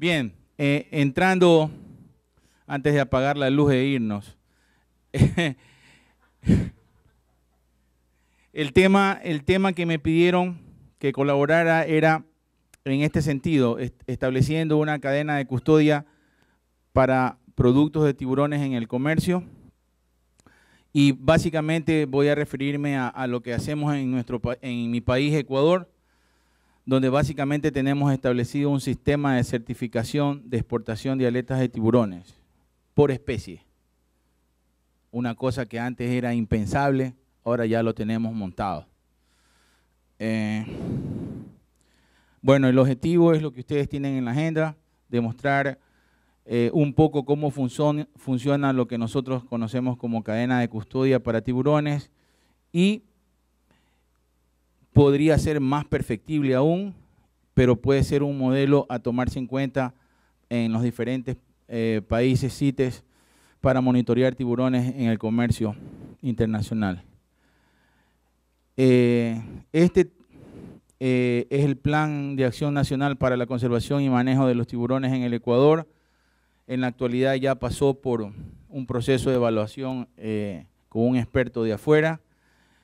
Bien, eh, entrando, antes de apagar la luz e irnos, el, tema, el tema que me pidieron que colaborara era en este sentido, estableciendo una cadena de custodia para productos de tiburones en el comercio. Y básicamente voy a referirme a, lo que hacemos en, nuestro, en mi país, Ecuador, donde básicamente tenemos establecido un sistema de certificación de exportación de aletas de tiburones por especie. Una cosa que antes era impensable, ahora ya lo tenemos montado. Eh, bueno, el objetivo es lo que ustedes tienen en la agenda, demostrar eh, un poco cómo funciona, funciona lo que nosotros conocemos como cadena de custodia para tiburones y podría ser más perfectible aún, pero puede ser un modelo a tomarse en cuenta en los diferentes eh, países CITES para monitorear tiburones en el comercio internacional. Eh, este eh, es el Plan de Acción Nacional para la Conservación y Manejo de los Tiburones en el Ecuador. En la actualidad ya pasó por un proceso de evaluación con un experto de afuera.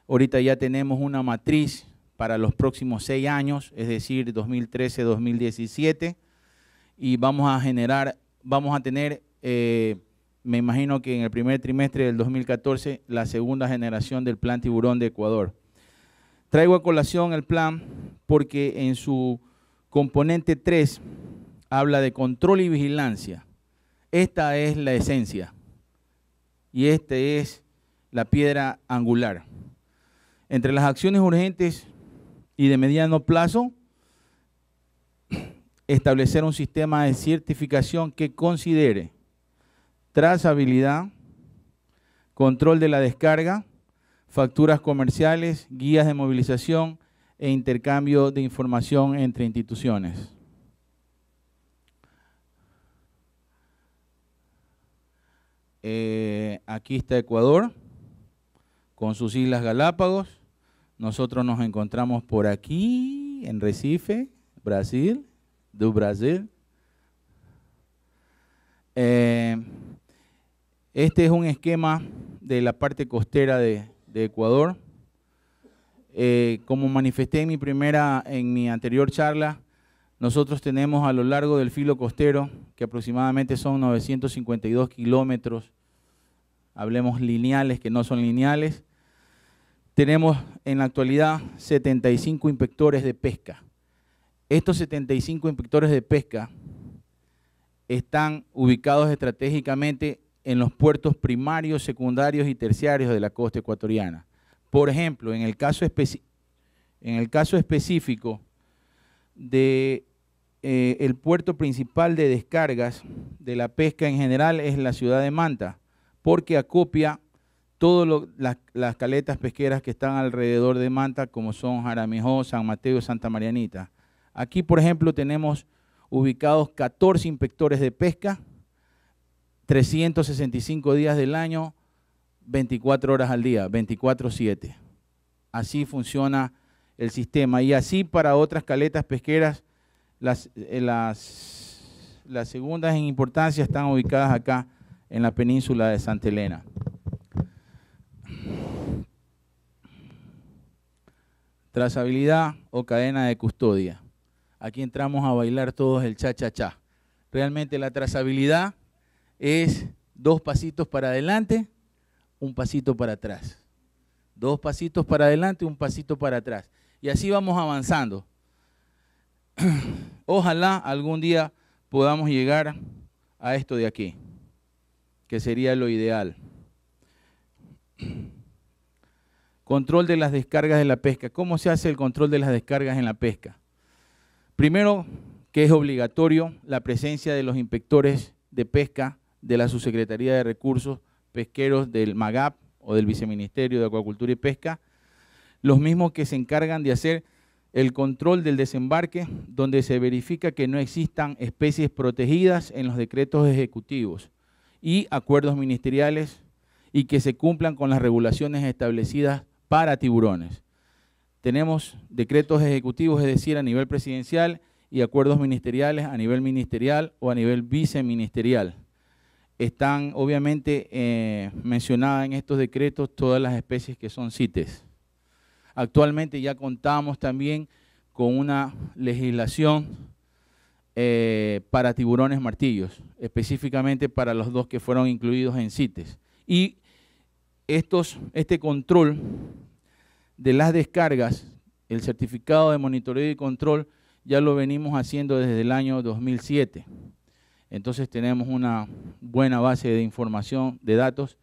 Ahorita ya tenemos una matriz para los próximos seis años, es decir, 2013-2017, y vamos a generar, vamos a tener, eh, me imagino que en el primer trimestre del 2014, la segunda generación del plan tiburón de Ecuador. Traigo a colación el plan porque en su componente 3 habla de control y vigilancia. Esta es la esencia y esta es la piedra angular. Entre las acciones urgentes y de mediano plazo, establecer un sistema de certificación que considere trazabilidad, control de la descarga, facturas comerciales, guías de movilización e intercambio de información entre instituciones. Eh, aquí está Ecuador, con sus Islas Galápagos. Nosotros nos encontramos por aquí, en Recife, Brasil, do Brasil. Eh, este es un esquema de la parte costera de, Ecuador. Eh, como manifesté mi, primera, en mi anterior charla, nosotros tenemos a lo largo del filo costero, que aproximadamente son 952 kilómetros, hablemos lineales que no son lineales, tenemos en la actualidad 75 inspectores de pesca. Estos 75 inspectores de pesca están ubicados estratégicamente en los puertos primarios, secundarios y terciarios de la costa ecuatoriana. Por ejemplo, en el caso, específico del eh, puerto principal de descargas de la pesca en general es la ciudad de Manta, porque acopia todas las caletas pesqueras que están alrededor de Manta, como son Jaramijó, San Mateo, Santa Marianita. Aquí, por ejemplo, tenemos ubicados 14 inspectores de pesca, 365 días del año, 24 horas al día, 24-7. Así funciona el sistema. Y así para otras caletas pesqueras, eh, las, las segundas en importancia están ubicadas acá en la península de Santa Elena. trazabilidad o cadena de custodia. Aquí entramos a bailar todos el cha-cha-cha. Realmente la trazabilidad es dos pasitos para adelante, un pasito para atrás. Dos pasitos para adelante, un pasito para atrás. Y así vamos avanzando. Ojalá algún día podamos llegar a esto de aquí, que sería lo ideal. Control de las descargas de la pesca. ¿Cómo se hace el control de las descargas en la pesca? Primero, que es obligatorio la presencia de los inspectores de pesca de la Subsecretaría de Recursos Pesqueros del MAGAP o del Viceministerio de Acuacultura y Pesca, los mismos que se encargan de hacer el control del desembarque, donde se verifica que no existan especies protegidas en los decretos ejecutivos y acuerdos ministeriales y que se cumplan con las regulaciones establecidas para tiburones. Tenemos decretos ejecutivos, es decir, a nivel presidencial y acuerdos ministeriales a nivel ministerial o a nivel viceministerial. Están obviamente eh, mencionadas en estos decretos todas las especies que son CITES. Actualmente ya contamos también con una legislación eh, para tiburones martillos, específicamente para los dos que fueron incluidos en CITES. Y estos, este control de las descargas, el certificado de monitoreo y control, ya lo venimos haciendo desde el año 2007. Entonces tenemos una buena base de información, de datos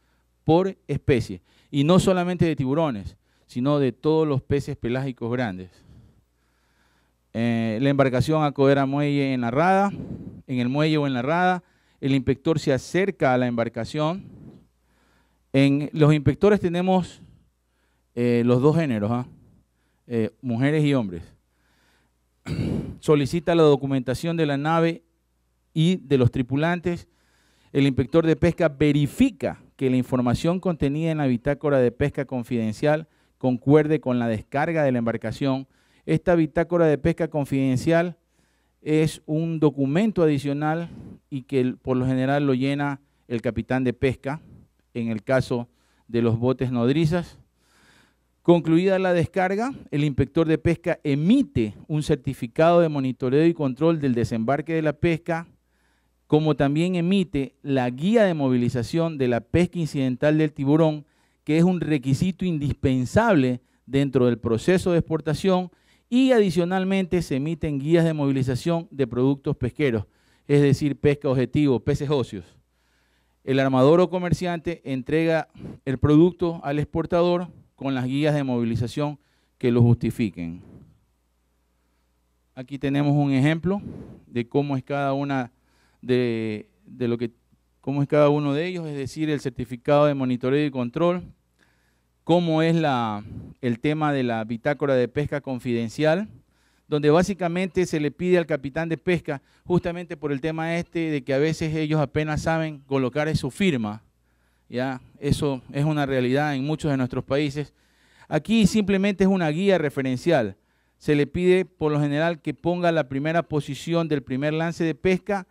por especie. Y no solamente de tiburones, sino de todos los peces pelágicos grandes. Eh, la embarcación acodera muelle en la rada, en el muelle o en la rada. El inspector se acerca a la embarcación en los inspectores tenemos eh, los dos géneros, ¿ah? eh, mujeres y hombres. Solicita la documentación de la nave y de los tripulantes. El inspector de pesca verifica que la información contenida en la bitácora de pesca confidencial concuerde con la descarga de la embarcación. Esta bitácora de pesca confidencial es un documento adicional y que por lo general lo llena el capitán de pesca en el caso de los botes nodrizas. Concluida la descarga, el inspector de pesca emite un certificado de monitoreo y control del desembarque de la pesca, como también emite la guía de movilización de la pesca incidental del tiburón, que es un requisito indispensable dentro del proceso de exportación y adicionalmente se emiten guías de movilización de productos pesqueros, es decir, pesca objetivo, peces óseos. El armador o comerciante entrega el producto al exportador con las guías de movilización que lo justifiquen. Aquí tenemos un ejemplo de cómo es cada una de, lo que cómo es cada uno de ellos, es decir, el certificado de monitoreo y control, cómo es el tema de la bitácora de pesca confidencial, donde básicamente se le pide al capitán de pesca, justamente por el tema este de que a veces ellos apenas saben colocar su firma. Ya, eso es una realidad en muchos de nuestros países. Aquí simplemente es una guía referencial. Se le pide por lo general que ponga la primera posición del primer lance de pesca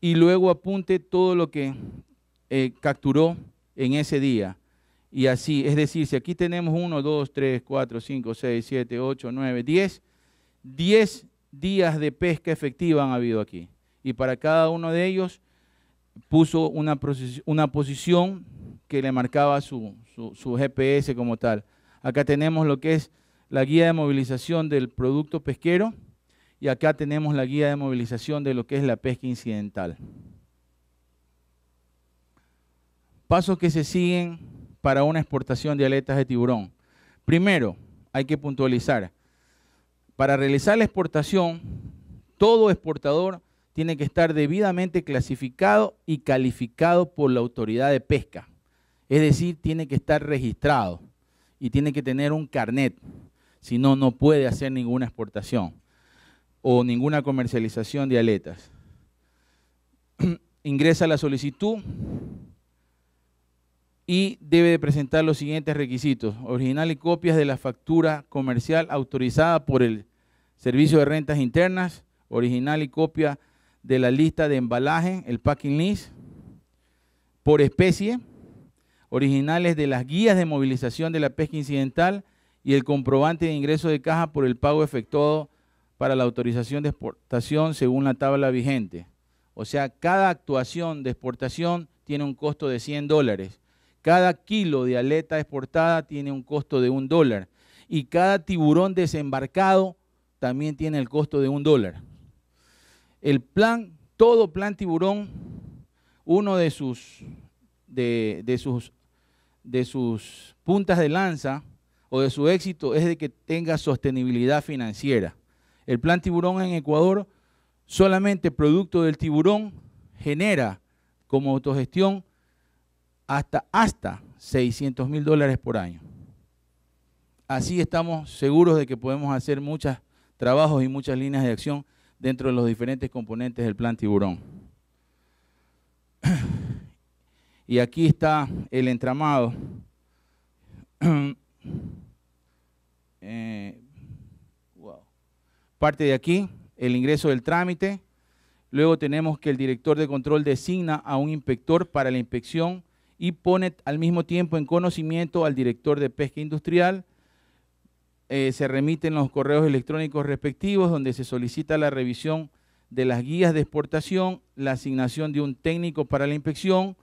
y luego apunte todo lo que eh, capturó en ese día. Y así, es decir, si aquí tenemos 1, 2, 3, 4, 5, 6, 7, 8, 9, 10, 10 días de pesca efectiva han habido aquí. Y para cada uno de ellos puso una, una posición que le marcaba su, su, GPS como tal. Acá tenemos lo que es la guía de movilización del producto pesquero y acá tenemos la guía de movilización de lo que es la pesca incidental. Pasos que se siguen para una exportación de aletas de tiburón. Primero, hay que puntualizar, para realizar la exportación, todo exportador tiene que estar debidamente clasificado y calificado por la autoridad de pesca. Es decir, tiene que estar registrado y tiene que tener un carnet. Si no, no puede hacer ninguna exportación o ninguna comercialización de aletas. Ingresa la solicitud y debe presentar los siguientes requisitos. Original y copias de la factura comercial autorizada por el Servicio de rentas internas, original y copia de la lista de embalaje, el packing list, por especie, originales de las guías de movilización de la pesca incidental y el comprobante de ingreso de caja por el pago efectuado para la autorización de exportación según la tabla vigente. O sea, cada actuación de exportación tiene un costo de 100 dólares. Cada kilo de aleta exportada tiene un costo de un dólar. Y cada tiburón desembarcado también tiene el costo de un dólar. El plan, todo plan tiburón, uno de sus, de sus, de sus puntas de lanza o de su éxito es de que tenga sostenibilidad financiera. El plan tiburón en Ecuador, solamente producto del tiburón, genera como autogestión hasta, hasta 600 mil dólares por año. Así estamos seguros de que podemos hacer muchas trabajos y muchas líneas de acción dentro de los diferentes componentes del plan tiburón. Y aquí está el entramado. Eh, Parte de aquí, el ingreso del trámite. Luego tenemos que el director de control designa a un inspector para la inspección y pone al mismo tiempo en conocimiento al director de pesca industrial eh, se remiten los correos electrónicos respectivos donde se solicita la revisión de las guías de exportación, la asignación de un técnico para la inspección,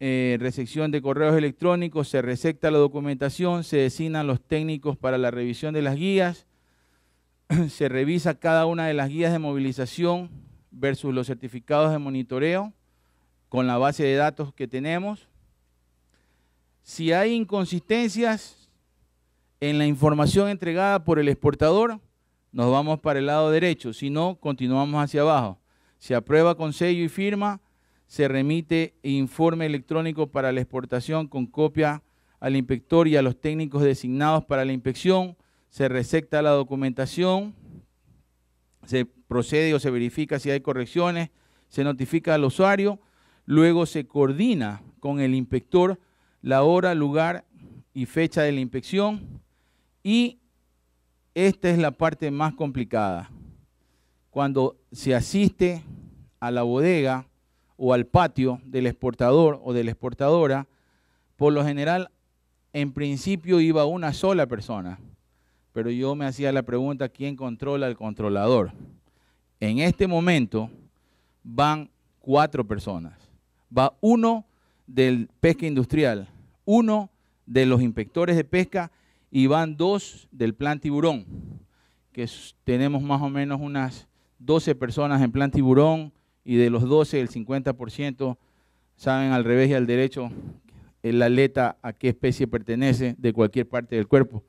eh, recepción de correos electrónicos, se recepta la documentación, se designan los técnicos para la revisión de las guías, se revisa cada una de las guías de movilización versus los certificados de monitoreo con la base de datos que tenemos. Si hay inconsistencias, en la información entregada por el exportador, nos vamos para el lado derecho, si no, continuamos hacia abajo. Se aprueba con sello y firma, se remite informe electrónico para la exportación con copia al inspector y a los técnicos designados para la inspección, se recepta la documentación, se procede o se verifica si hay correcciones, se notifica al usuario, luego se coordina con el inspector la hora, lugar y fecha de la inspección, y esta es la parte más complicada. Cuando se asiste a la bodega o al patio del exportador o de la exportadora, por lo general, en principio iba una sola persona, pero yo me hacía la pregunta, ¿quién controla al controlador? En este momento van cuatro personas. Va uno del pesca industrial, uno de los inspectores de pesca y van dos del plan tiburón, que tenemos más o menos unas 12 personas en plan tiburón y de los 12 el 50% saben al revés y al derecho la aleta a qué especie pertenece de cualquier parte del cuerpo.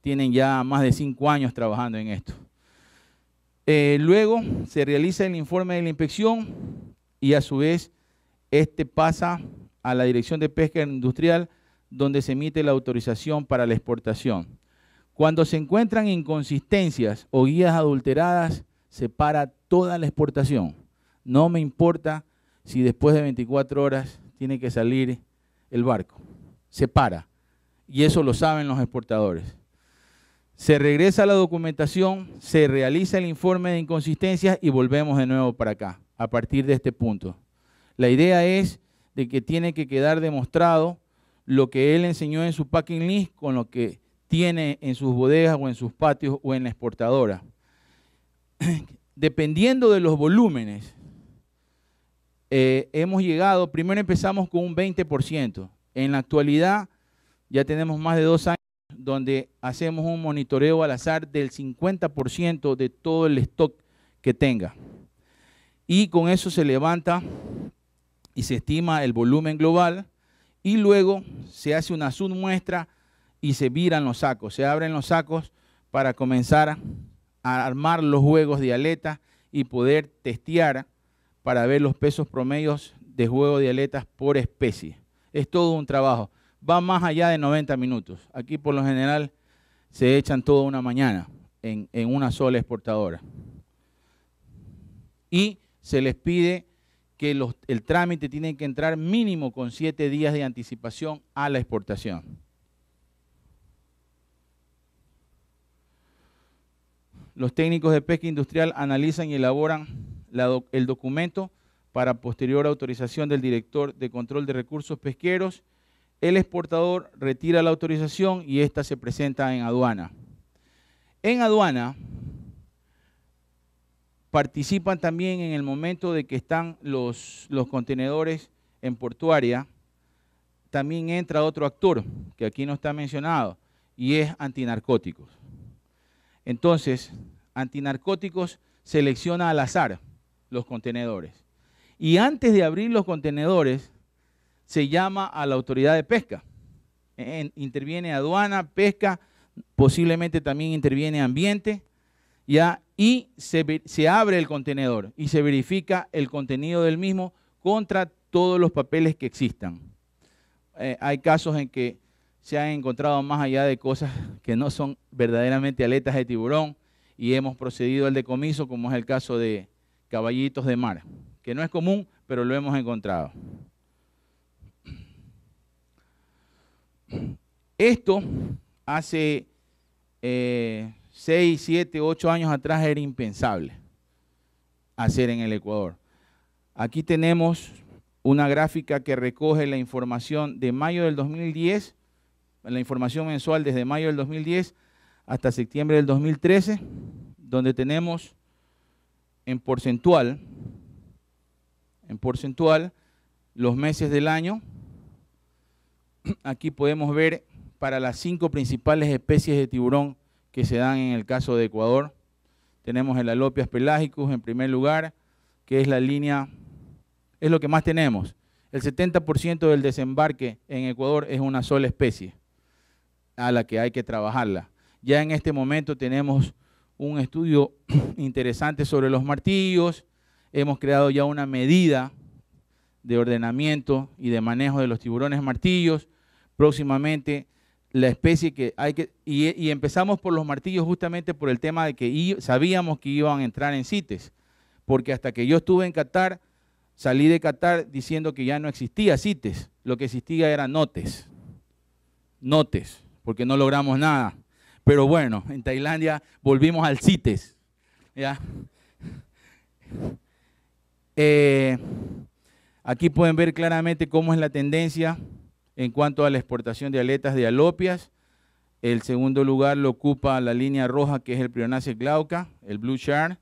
Tienen ya más de 5 años trabajando en esto. Eh, luego se realiza el informe de la inspección y a su vez este pasa a la Dirección de Pesca Industrial donde se emite la autorización para la exportación. Cuando se encuentran inconsistencias o guías adulteradas, se para toda la exportación. No me importa si después de 24 horas tiene que salir el barco. Se para. Y eso lo saben los exportadores. Se regresa la documentación, se realiza el informe de inconsistencias y volvemos de nuevo para acá, a partir de este punto. La idea es de que tiene que quedar demostrado lo que él enseñó en su packing list con lo que tiene en sus bodegas o en sus patios o en la exportadora. Dependiendo de los volúmenes, eh, hemos llegado, primero empezamos con un 20%. En la actualidad ya tenemos más de dos años donde hacemos un monitoreo al azar del 50% de todo el stock que tenga. Y con eso se levanta y se estima el volumen global y luego se hace una submuestra y se viran los sacos, se abren los sacos para comenzar a armar los juegos de aletas y poder testear para ver los pesos promedios de juego de aletas por especie. Es todo un trabajo. Va más allá de 90 minutos. Aquí por lo general se echan toda una mañana en, en una sola exportadora. Y se les pide que el trámite tiene que entrar mínimo con siete días de anticipación a la exportación. Los técnicos de pesca industrial analizan y elaboran el documento para posterior autorización del director de control de recursos pesqueros. El exportador retira la autorización y esta se presenta en aduana. En aduana, participan también en el momento de que están los, los contenedores en portuaria, también entra otro actor que aquí no está mencionado y es antinarcóticos. Entonces, antinarcóticos selecciona al azar los contenedores. Y antes de abrir los contenedores, se llama a la autoridad de pesca. interviene aduana, pesca, posiblemente también interviene ambiente, ya y se, abre el contenedor y se verifica el contenido del mismo contra todos los papeles que existan. Eh, hay casos en que se han encontrado más allá de cosas que no son verdaderamente aletas de tiburón y hemos procedido al decomiso, como es el caso de caballitos de mar, que no es común, pero lo hemos encontrado. Esto hace eh, 6, 7, 8 años atrás era impensable hacer en el Ecuador. Aquí tenemos una gráfica que recoge la información de mayo del 2010, la información mensual desde mayo del 2010 hasta septiembre del 2013, donde tenemos en porcentual, en porcentual, los meses del año. Aquí podemos ver para las cinco principales especies de tiburón que se dan en el caso de Ecuador. Tenemos el alopias pelágicos en primer lugar, que es la línea, es lo que más tenemos. El 70% del desembarque en Ecuador es una sola especie a la que hay que trabajarla. Ya en este momento tenemos un estudio interesante sobre los martillos, hemos creado ya una medida de ordenamiento y de manejo de los tiburones martillos. Próximamente la especie que hay que... Y, empezamos por los martillos justamente por el tema de que sabíamos que iban a entrar en CITES, porque hasta que yo estuve en Qatar, salí de Qatar diciendo que ya no existía CITES, lo que existía era notes, notes, porque no logramos nada. Pero bueno, en Tailandia volvimos al CITES, ¿ya? Eh, aquí pueden ver claramente cómo es la tendencia en cuanto a la exportación de aletas de alopias. El segundo lugar lo ocupa la línea roja, que es el Prionace glauca, el Blue Shark.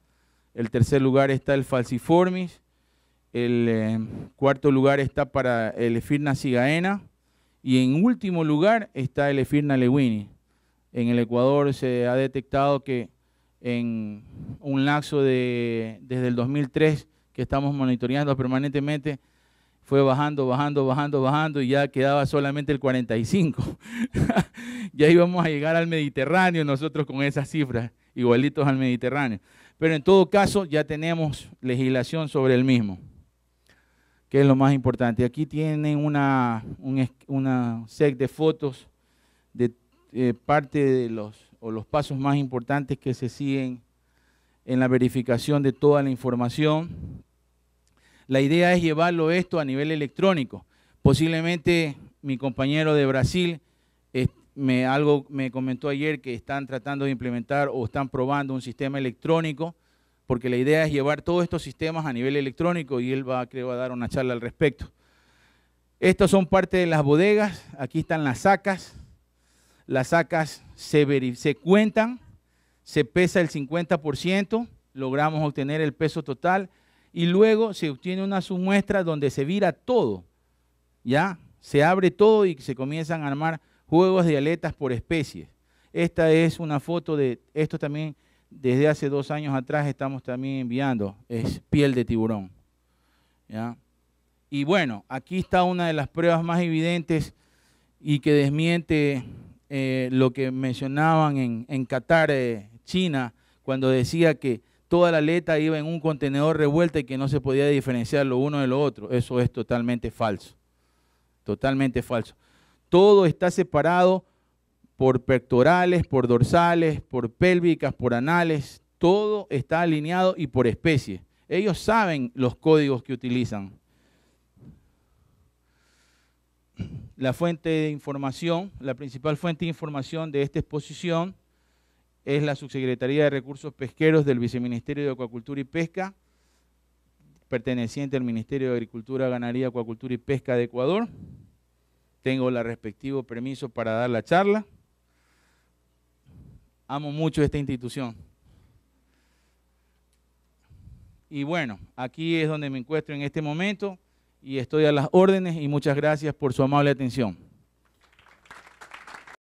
El tercer lugar está el Falciformis. El eh, cuarto lugar está para el Efirna cigaena. Y en último lugar está el Efirna lewini. En el Ecuador se ha detectado que en un lapso de desde el 2003 que estamos monitoreando permanentemente, fue bajando, bajando, bajando, bajando y ya quedaba solamente el 45. ya íbamos a llegar al Mediterráneo nosotros con esas cifras, igualitos al Mediterráneo. Pero en todo caso ya tenemos legislación sobre el mismo, que es lo más importante. Aquí tienen una, un, una set de fotos de eh, parte de los, o los pasos más importantes que se siguen en la verificación de toda la información la idea es llevarlo esto a nivel electrónico. Posiblemente mi compañero de Brasil me, algo, me comentó ayer que están tratando de implementar o están probando un sistema electrónico, porque la idea es llevar todos estos sistemas a nivel electrónico y él va, creo, a dar una charla al respecto. Estas son parte de las bodegas, aquí están las sacas, las sacas se, se cuentan, se pesa el 50%, logramos obtener el peso total, y luego se obtiene una muestra donde se vira todo, ¿ya? Se abre todo y se comienzan a armar juegos de aletas por especies. Esta es una foto de, esto también desde hace dos años atrás estamos también enviando, es piel de tiburón, ¿ya? Y bueno, aquí está una de las pruebas más evidentes y que desmiente eh, lo que mencionaban en, Qatar, eh, China, cuando decía que toda la aleta iba en un contenedor revuelta y que no se podía diferenciar lo uno de lo otro. Eso es totalmente falso. Totalmente falso. Todo está separado por pectorales, por dorsales, por pélvicas, por anales. Todo está alineado y por especie. Ellos saben los códigos que utilizan. La fuente de información, la principal fuente de información de esta exposición es la Subsecretaría de Recursos Pesqueros del Viceministerio de Acuacultura y Pesca, perteneciente al Ministerio de Agricultura, Ganadería, Acuacultura y Pesca de Ecuador. Tengo el respectivo permiso para dar la charla. Amo mucho esta institución. Y bueno, aquí es donde me encuentro en este momento y estoy a las órdenes y muchas gracias por su amable atención.